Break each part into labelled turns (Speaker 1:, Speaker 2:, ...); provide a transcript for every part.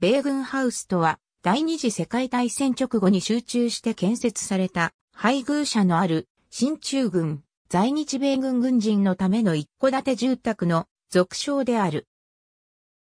Speaker 1: 米軍ハウスとは、第二次世界大戦直後に集中して建設された、配偶者のある、新中軍、在日米軍軍人のための一戸建て住宅の俗称である。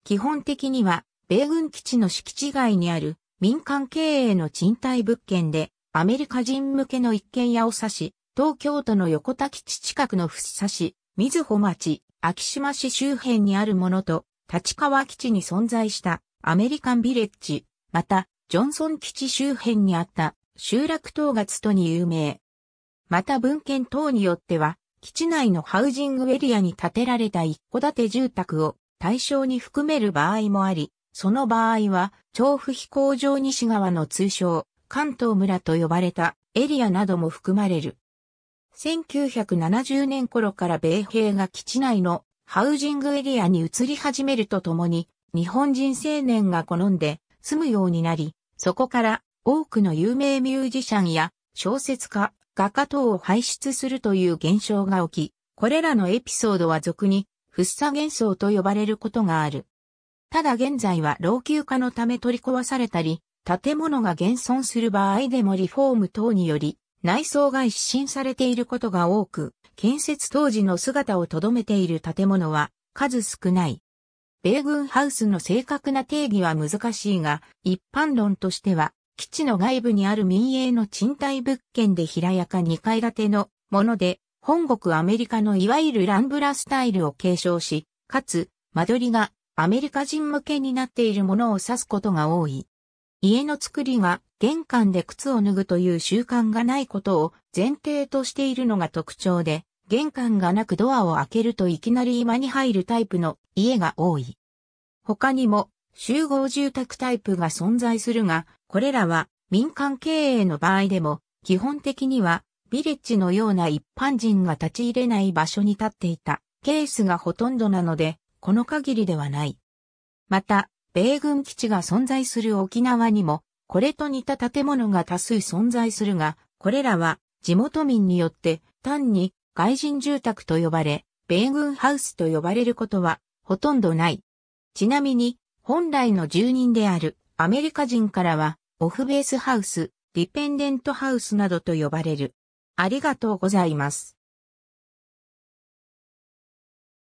Speaker 1: 基本的には、米軍基地の敷地外にある民間経営の賃貸物件で、アメリカ人向けの一軒家を指し、東京都の横田基地近くの福生市、水穂町、昭島市周辺にあるものと、立川基地に存在したアメリカンビレッジ、また、ジョンソン基地周辺にあった集落等が都に有名。また文献等によっては、基地内のハウジングエリアに建てられた一戸建て住宅を対象に含める場合もあり、その場合は、調布飛行場西側の通称、関東村と呼ばれたエリアなども含まれる。1970年頃から米兵が基地内のハウジングエリアに移り始めるとともに、日本人青年が好んで住むようになり、そこから多くの有名ミュージシャンや小説家、画家等を輩出するという現象が起き、これらのエピソードは俗に、フッサ幻想と呼ばれることがある。ただ現在は老朽化のため取り壊されたり、建物が現存する場合でもリフォーム等により、内装が一新されていることが多く、建設当時の姿を留めている建物は数少ない。米軍ハウスの正確な定義は難しいが、一般論としては、基地の外部にある民営の賃貸物件で平やか2階建てのもので、本国アメリカのいわゆるランブラスタイルを継承し、かつ、間取りがアメリカ人向けになっているものを指すことが多い。家の作りが玄関で靴を脱ぐという習慣がないことを前提としているのが特徴で、玄関がなくドアを開けるといきなり居間に入るタイプの家が多い。他にも集合住宅タイプが存在するが、これらは民間経営の場合でも基本的にはビレッジのような一般人が立ち入れない場所に立っていたケースがほとんどなので、この限りではない。また、米軍基地が存在する沖縄にも、これと似た建物が多数存在するが、これらは地元民によって単に外人住宅と呼ばれ、米軍ハウスと呼ばれることはほとんどない。ちなみに、本来の住人であるアメリカ人からは、オフベースハウス、ディペンデントハウスなどと呼ばれる。ありがとうございます。